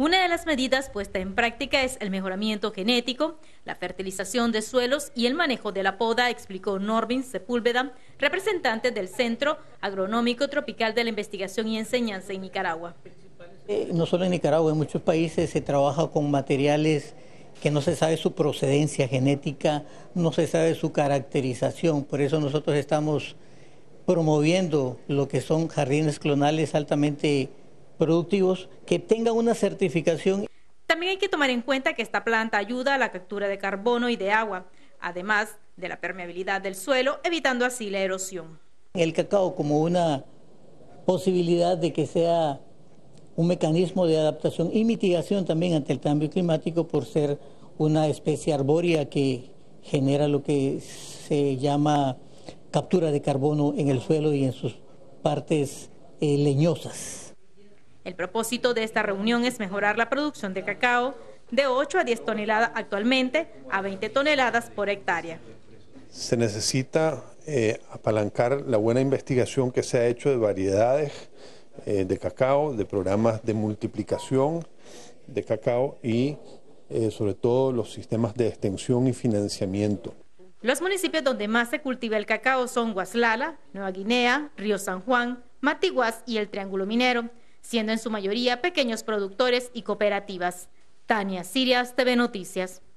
Una de las medidas puestas en práctica es el mejoramiento genético, la fertilización de suelos y el manejo de la poda, explicó Norbin Sepúlveda, representante del Centro Agronómico Tropical de la Investigación y Enseñanza en Nicaragua. Eh, no solo en Nicaragua, en muchos países se trabaja con materiales que no se sabe su procedencia genética, no se sabe su caracterización. Por eso nosotros estamos promoviendo lo que son jardines clonales altamente productivos que tengan una certificación. También hay que tomar en cuenta que esta planta ayuda a la captura de carbono y de agua, además de la permeabilidad del suelo, evitando así la erosión. El cacao como una posibilidad de que sea un mecanismo de adaptación y mitigación también ante el cambio climático por ser una especie arbórea que genera lo que se llama captura de carbono en el suelo y en sus partes eh, leñosas. El propósito de esta reunión es mejorar la producción de cacao de 8 a 10 toneladas actualmente a 20 toneladas por hectárea. Se necesita eh, apalancar la buena investigación que se ha hecho de variedades eh, de cacao, de programas de multiplicación de cacao y eh, sobre todo los sistemas de extensión y financiamiento. Los municipios donde más se cultiva el cacao son Guaslala, Nueva Guinea, Río San Juan, Matiguas y el Triángulo Minero siendo en su mayoría pequeños productores y cooperativas. Tania Sirias, TV Noticias.